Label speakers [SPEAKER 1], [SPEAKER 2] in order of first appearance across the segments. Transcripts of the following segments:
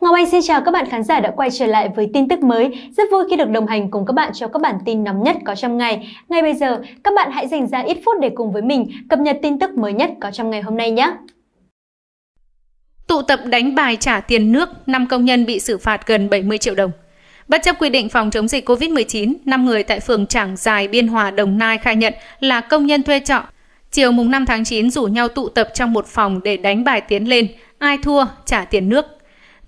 [SPEAKER 1] Ngọc Anh xin chào các bạn khán giả đã quay trở lại với tin tức mới. Rất vui khi được đồng hành cùng các bạn cho các bản tin nóng nhất có trong ngày. Ngay bây giờ, các bạn hãy dành ra ít phút để cùng với mình cập nhật tin tức mới nhất có trong ngày hôm nay nhé. Tụ tập đánh bài trả tiền nước,
[SPEAKER 2] 5 công nhân bị xử phạt gần 70 triệu đồng. Bất chấp quy định phòng chống dịch COVID-19, 5 người tại phường Trảng Dài, Biên Hòa, Đồng Nai khai nhận là công nhân thuê trọ. Chiều mùng 5 tháng 9 rủ nhau tụ tập trong một phòng để đánh bài tiến lên, ai thua trả tiền nước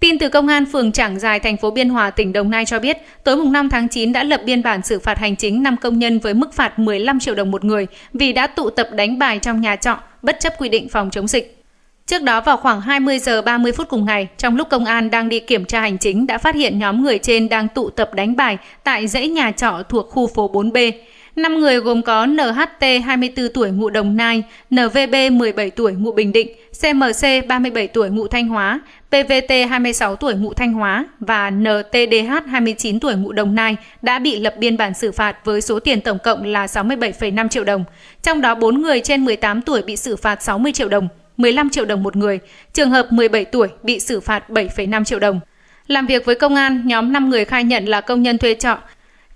[SPEAKER 2] Tin từ Công an phường Trảng Giài, thành phố Biên Hòa, tỉnh Đồng Nai cho biết, tối mùng 5 tháng 9 đã lập biên bản xử phạt hành chính 5 công nhân với mức phạt 15 triệu đồng một người vì đã tụ tập đánh bài trong nhà trọ, bất chấp quy định phòng chống dịch. Trước đó vào khoảng 20 giờ 30 phút cùng ngày, trong lúc công an đang đi kiểm tra hành chính đã phát hiện nhóm người trên đang tụ tập đánh bài tại dãy nhà trọ thuộc khu phố 4B. 5 người gồm có NHT 24 tuổi ngụ Đồng Nai, NVB 17 tuổi ngụ Bình Định, CMC 37 tuổi ngụ Thanh Hóa, PVT 26 tuổi ngụ Thanh Hóa và NTDH 29 tuổi ngụ Đồng Nai đã bị lập biên bản xử phạt với số tiền tổng cộng là 67,5 triệu đồng. Trong đó 4 người trên 18 tuổi bị xử phạt 60 triệu đồng, 15 triệu đồng một người, trường hợp 17 tuổi bị xử phạt 7,5 triệu đồng. Làm việc với công an, nhóm 5 người khai nhận là công nhân thuê trọ,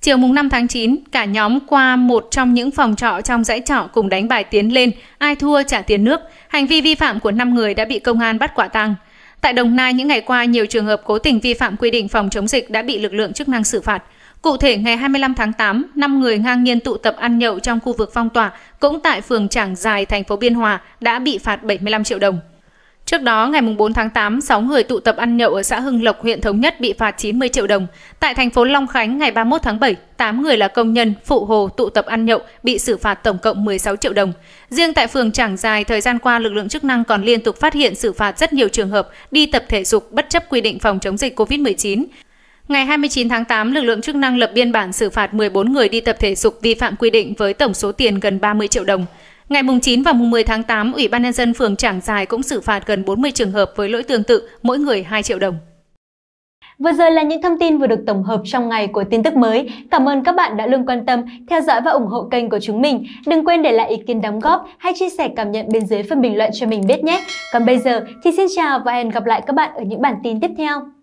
[SPEAKER 2] Chiều mùng 5 tháng 9, cả nhóm qua một trong những phòng trọ trong dãy trọ cùng đánh bài tiến lên, ai thua trả tiền nước. Hành vi vi phạm của 5 người đã bị công an bắt quả tang. Tại Đồng Nai những ngày qua, nhiều trường hợp cố tình vi phạm quy định phòng chống dịch đã bị lực lượng chức năng xử phạt. Cụ thể, ngày 25 tháng 8, 5 người ngang nhiên tụ tập ăn nhậu trong khu vực phong tỏa, cũng tại phường Trảng Dài, thành phố Biên Hòa, đã bị phạt 75 triệu đồng. Trước đó, ngày 4 tháng 8, 6 người tụ tập ăn nhậu ở xã Hưng Lộc, huyện Thống Nhất bị phạt 90 triệu đồng. Tại thành phố Long Khánh, ngày 31 tháng 7, 8 người là công nhân, phụ hồ tụ tập ăn nhậu bị xử phạt tổng cộng 16 triệu đồng. Riêng tại phường Trảng Dài, thời gian qua lực lượng chức năng còn liên tục phát hiện xử phạt rất nhiều trường hợp đi tập thể dục bất chấp quy định phòng chống dịch COVID-19. Ngày 29 tháng 8, lực lượng chức năng lập biên bản xử phạt 14 người đi tập thể dục vi phạm quy định với tổng số tiền gần 30 triệu đồng. Ngày 9 và 10 tháng 8, Ủy ban nhân dân phường Trảng Giài cũng xử phạt gần 40 trường hợp với lỗi tương tự, mỗi người 2 triệu đồng.
[SPEAKER 1] Vừa rồi là những thông tin vừa được tổng hợp trong ngày của tin tức mới. Cảm ơn các bạn đã luôn quan tâm, theo dõi và ủng hộ kênh của chúng mình. Đừng quên để lại ý kiến đóng góp hay chia sẻ cảm nhận bên dưới phần bình luận cho mình biết nhé. Còn bây giờ thì xin chào và hẹn gặp lại các bạn ở những bản tin tiếp theo.